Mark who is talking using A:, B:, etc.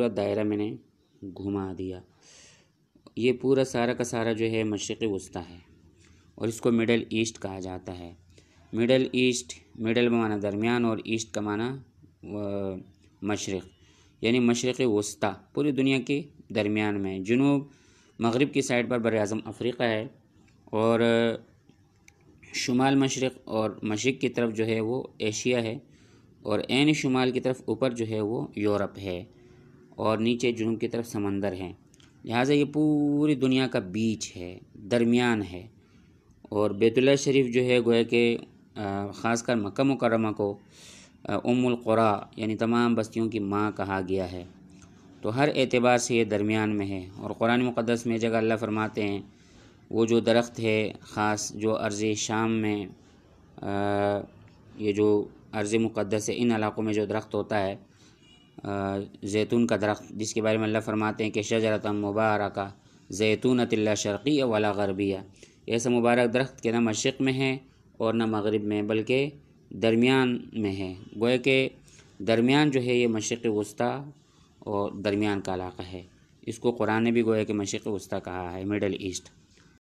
A: पूरा दायरा मैंने घुमा दिया ये पूरा सारा का सारा जो है मशरक़ वस्ती है और इसको मिडल ईस्ट कहा जाता है मिडल ईस्ट मिडल माना दरमियान और ईस्ट का माना मशरक़ यानी मशरक़ वस्ती पूरी दुनिया के दरमियान में जुनूब मगरब की साइड पर बरम अफ्रीका है और शुमाल मशरक़ और मशरक़ की तरफ जो है वो एशिया है और एन शुमाल की तरफ ऊपर जो है वो यूरोप है और नीचे जुनूब की तरफ समंदर है लिहाजा ये पूरी दुनिया का बीच है दरमियान है और बैतुल्ला शरीफ जो है गोया के ख़ासकर मक्का मुकरमा को क़ुरा यानी तमाम बस्तियों की माँ कहा गया है तो हर एतबार से ये दरमियान में है और कुरान मुक़दस में जगह अल्लाह फरमाते हैं वो जो दरख्त है ख़ास जो अर्ज़ शाम में आ, ये जो अर्ज़ मुक़दस है इन इलाक़ों में जो दरख्त होता है जैतून का दरख्त जिसके बारे में अल्लाह फरमाते हैं कि शजरत मुबारक जैतून तिल्ला शर्क़ी वाला गरबिया ऐसा मुबारक दरख्त के ना मशरक़ में है और ना मगरब में बल्कि दरमियान में है गोए के दरमियान जो है ये मशरक़ वस्ती और दरमियान का इलाका है इसको कुरान ने भी गोया के मशरक़ वस्ती कहा है मिडल ईस्ट